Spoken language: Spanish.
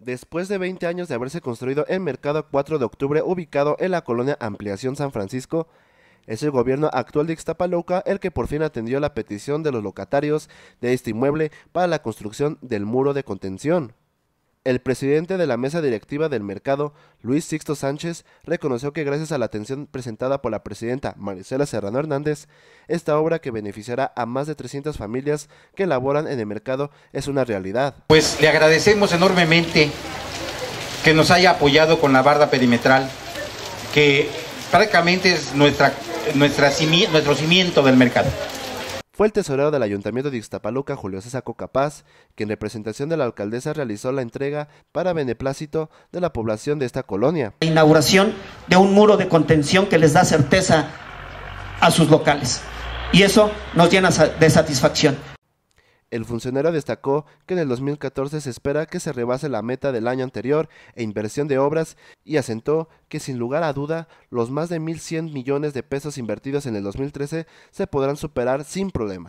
Después de 20 años de haberse construido el mercado 4 de octubre ubicado en la colonia Ampliación San Francisco, es el gobierno actual de Ixtapaluca, el que por fin atendió la petición de los locatarios de este inmueble para la construcción del muro de contención. El presidente de la mesa directiva del mercado, Luis Sixto Sánchez, reconoció que gracias a la atención presentada por la presidenta Marisela Serrano Hernández, esta obra que beneficiará a más de 300 familias que laboran en el mercado es una realidad. Pues le agradecemos enormemente que nos haya apoyado con la barda perimetral, que prácticamente es nuestra, nuestro cimiento del mercado. Fue el tesorero del Ayuntamiento de Ixtapaluca, Julio César Cocapaz, quien en representación de la alcaldesa realizó la entrega para beneplácito de la población de esta colonia. La inauguración de un muro de contención que les da certeza a sus locales. Y eso nos llena de satisfacción. El funcionario destacó que en el 2014 se espera que se rebase la meta del año anterior e inversión de obras y asentó que sin lugar a duda los más de 1.100 millones de pesos invertidos en el 2013 se podrán superar sin problema.